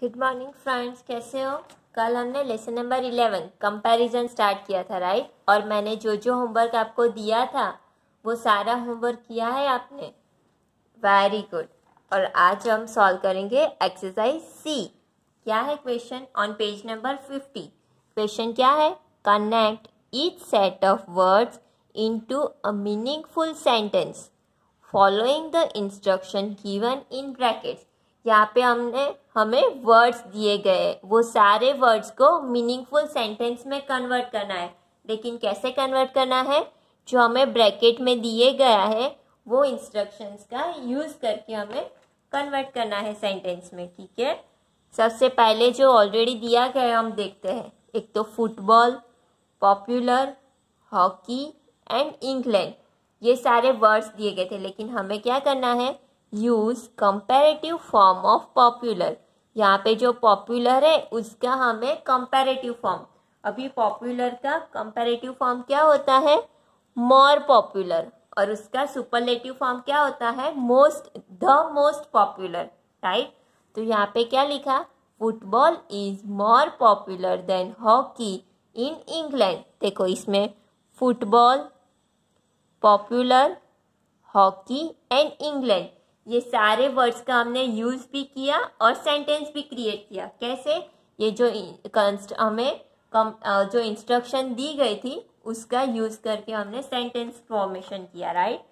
Good morning friends कैसे हो कल हमने lesson number eleven comparison start किया था राइट और मैंने जो जो होमवर्क आपको दिया था वो सारा होमवर्क किया है आपने वेरी गुड और आज हम सॉल्व करेंगे एक्सरसाइज सी क्या है question on page number fifty question क्या है connect each set of words into a meaningful sentence following the instruction given in brackets यहाँ पे हमने हमें वर्ड्स दिए गए वो सारे वर्ड्स को मीनिंगफुल सेंटेंस में कन्वर्ट करना है लेकिन कैसे कन्वर्ट करना है जो हमें ब्रैकेट में दिए गया है वो इंस्ट्रक्शंस का यूज़ करके हमें कन्वर्ट करना है सेंटेंस में ठीक है सबसे पहले जो ऑलरेडी दिया गया है हम देखते हैं एक तो football popular hockey and England ये सारे वर्ड्स दिए गए थे लेकिन हमें क्या करना है use comparative form of popular यहाँ पे जो पॉपुलर है उसका हमें कंपेरेटिव फॉर्म अभी पॉपुलर का कंपेरेटिव फॉर्म क्या होता है मोर पॉपुलर और उसका सुपरलेटिव फॉर्म क्या होता है most the most popular right तो यहाँ पे क्या लिखा football is more popular than hockey in England देखो इसमें football popular hockey and England ये सारे वर्ड्स का हमने यूज भी किया और सेंटेंस भी क्रिएट किया कैसे ये जो कंस्ट हमें कम जो इंस्ट्रक्शन दी गई थी उसका यूज करके हमने सेंटेंस फॉर्मेशन किया राइट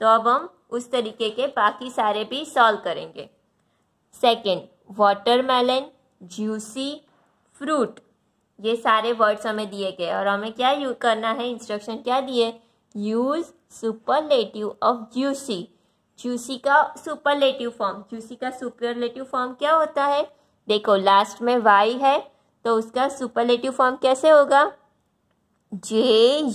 तो अब हम उस तरीके के बाकी सारे भी सॉल्व करेंगे सेकेंड वाटरमेलन जूसी फ्रूट ये सारे वर्ड्स हमें दिए गए और हमें क्या यूज करना है इंस्ट्रक्शन क्या दिए use superlative of juicy juicy का सुपरलेटिव फॉर्म जूसी का सुपरलेटिव फॉर्म क्या होता है देखो लास्ट में वाई है तो उसका सुपरलेटिव फॉर्म कैसे होगा J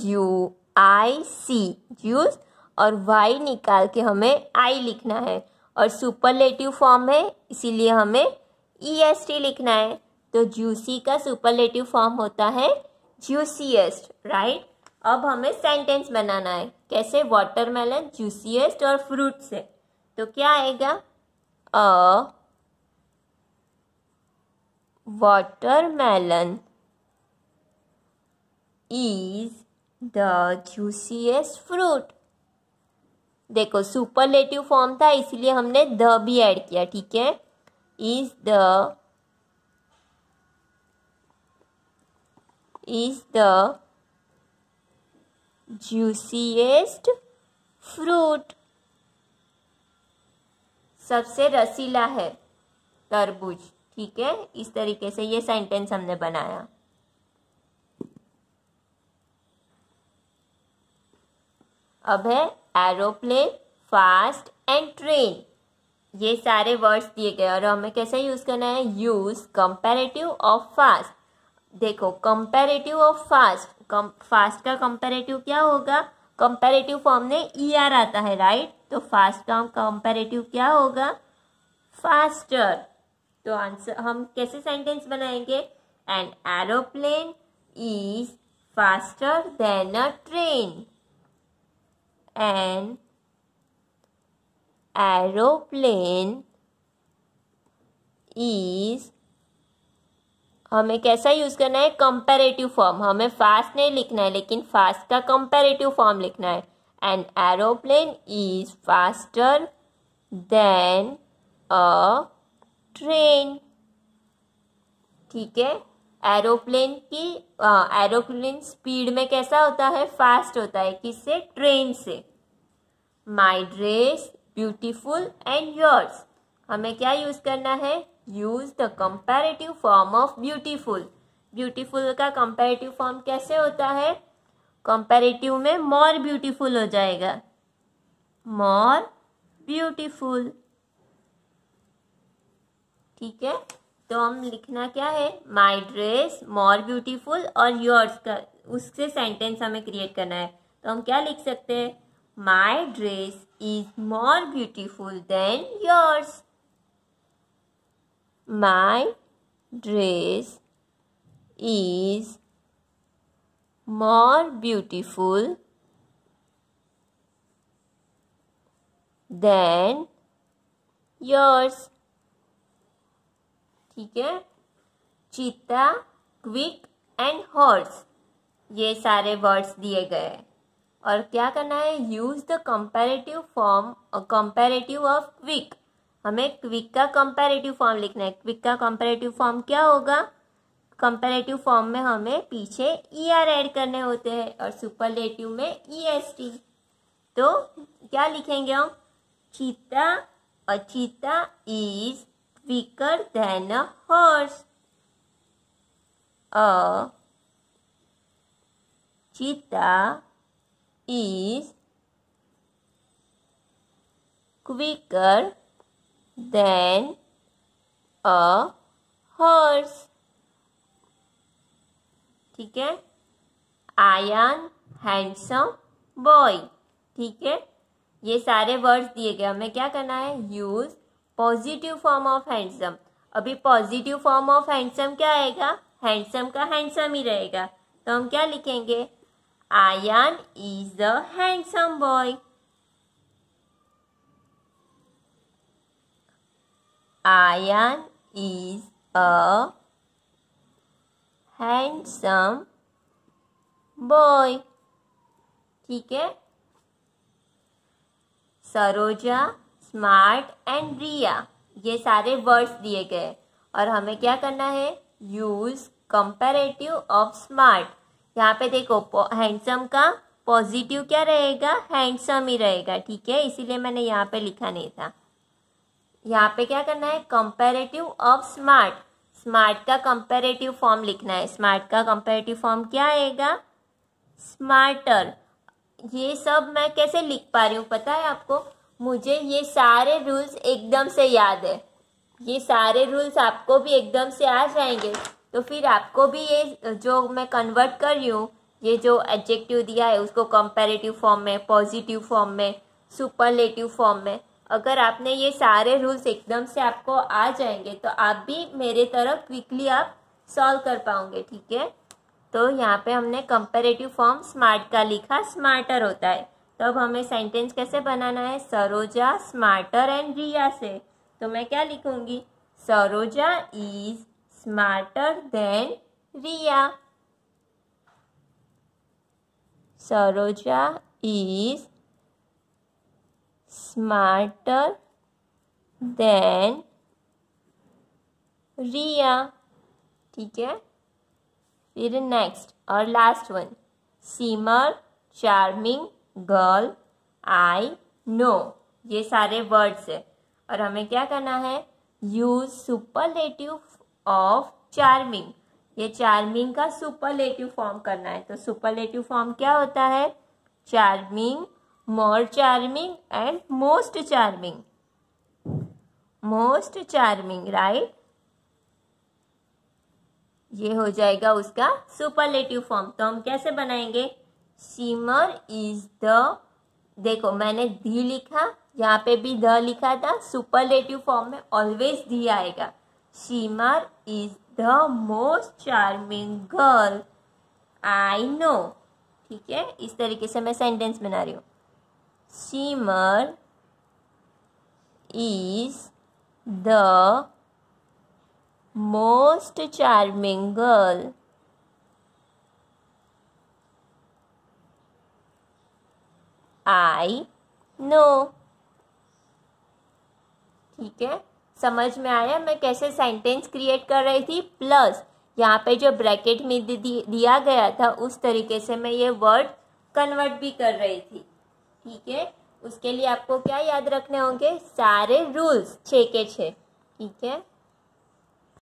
U I C juice और वाई निकाल के हमें आई लिखना है और सुपरलेटिव फॉर्म है इसीलिए हमें ई एस टी लिखना है तो जूसी का सुपरलेटिव फॉर्म होता है जूसीएस्ट राइट अब हमें सेंटेंस बनाना है कैसे वाटरमेलन जूसीएस्ट और फ्रूट से तो क्या आएगा a watermelon is the juiciest fruit देखो सुपरलेटिव फॉर्म था इसलिए हमने द भी ऐड किया ठीक है is the is the juiciest fruit सबसे रसीला है तरबूज ठीक है इस तरीके से ये सेंटेंस हमने बनाया अब है एरोप्लेन फास्ट एंड ट्रेन ये सारे वर्ड्स दिए गए और हमें कैसे यूज़ करना है यूज़ कंपेरेटिव ऑफ फास्ट देखो कंपेरेटिव ऑफ फास्ट कम फास्ट का कंपेरेटिव क्या होगा कंपेरेटिव फॉर्म में ई e आर आता है राइट तो फास्ट का कंपेरेटिव क्या होगा फास्टर तो आंसर हम कैसे सेंटेंस बनाएंगे an aeroplane is faster than a train an aeroplane is हमें कैसा यूज करना है कंपेरेटिव फॉर्म हमें फास्ट नहीं लिखना है लेकिन फास्ट का कंपेरेटिव फॉर्म लिखना है an aeroplane is faster than a train ठीक है एरोप्लेन की एरोप्लेन स्पीड में कैसा होता है फास्ट होता है किससे ट्रेन से my dress beautiful and yours हमें क्या यूज करना है use the comparative form of beautiful beautiful का कंपेरेटिव फॉर्म कैसे होता है कंपेरेटिव में मोर ब्यूटीफुल हो जाएगा मोर ब्यूटीफुल ठीक है तो हम लिखना क्या है माई ड्रेस मोर ब्यूटीफुल और योर्स का उससे सेंटेंस हमें क्रिएट करना है तो हम क्या लिख सकते हैं my dress is more beautiful than yours My dress is more beautiful than yours. ठीक है चीता क्विक एंड हॉर्स ये सारे वर्ड्स दिए गए हैं और क्या करना है use the comparative form comparative of quick हमें क्विक का कंपैरेटिव फॉर्म लिखना है क्विक का कंपैरेटिव फॉर्म क्या होगा कंपैरेटिव फॉर्म में हमें पीछे ई आर एड करने होते हैं और सुपरलेटिव में ई एस टी तो क्या लिखेंगे हम cheetah a cheetah cheetah is quicker than a horse a cheetah is quicker than a horse. ठीक है आई हैंडसम बॉय ठीक है ये सारे वर्ड्स दिए गए हमें क्या करना है use positive form of handsome अभी पॉजिटिव फॉर्म ऑफ हैंडसम क्या आएगा हैंडसम का हैंडसम ही रहेगा तो हम क्या लिखेंगे Ayan is a handsome boy Ayan is a handsome boy. ठीक है सरोजा स्मार्ट एंड रिया ये सारे वर्ड्स दिए गए और हमें क्या करना है यूज कंपेरेटिव ऑफ स्मार्ट यहाँ पे देखो हैंडसम का पॉजिटिव क्या रहेगा हैंडसम ही रहेगा ठीक है इसीलिए मैंने यहाँ पे लिखा नहीं था यहाँ पे क्या करना है कंपेरेटिव ऑफ स्मार्ट स्मार्ट का कंपेरेटिव फॉर्म लिखना है स्मार्ट का कंपेरेटिव फॉर्म क्या आएगा स्मार्टर ये सब मैं कैसे लिख पा रही हूँ पता है आपको मुझे ये सारे रूल्स एकदम से याद है ये सारे रूल्स आपको भी एकदम से आ जाएंगे तो फिर आपको भी ये जो मैं कन्वर्ट कर रही हूँ ये जो एडजेक्टिव दिया है उसको कंपेरेटिव फॉर्म में पॉजिटिव फॉर्म में सुपरलेटिव फॉर्म में अगर आपने ये सारे रूल्स एकदम से आपको आ जाएंगे तो आप भी मेरे तरह क्विकली आप सॉल्व कर पाओगे ठीक है तो यहाँ पे हमने कंपेरेटिव फॉर्म स्मार्ट का लिखा स्मार्टर होता है तो अब हमें सेंटेंस कैसे बनाना है सरोजा स्मार्टर एंड रिया से तो मैं क्या लिखूंगी Saroja is smarter than Riya Saroja is smarter than Riya ठीक है फिर नेक्स्ट और last one Seema charming girl I know ये सारे वर्ड्स है और हमें क्या करना है यूज सुपरलेटिव ऑफ चार्मिंग ये चार्मिंग का सुपरलेटिव फॉर्म करना है तो सुपरलेटिव फॉर्म क्या होता है charming more charming and most charming most charming right ये हो जाएगा उसका सुपरलेटिव फॉर्म तो हम कैसे बनाएंगे सीमर इज द देखो मैंने धी लिखा यहाँ पे भी द लिखा था सुपरलेटिव फॉर्म में ऑलवेज धी आएगा Seema is the most charming girl I know ठीक है इस तरीके से मैं सेंटेंस बना रही हूँ Simmer is the most charming girl. I know. ठीक है समझ में आया मैं कैसे सेंटेंस क्रिएट कर रही थी प्लस यहाँ पे जो ब्रैकेट में दिया गया था उस तरीके से मैं ये वर्ड कन्वर्ट भी कर रही थी ठीक है उसके लिए आपको क्या याद रखने होंगे सारे रूल्स छः के छः ठीक है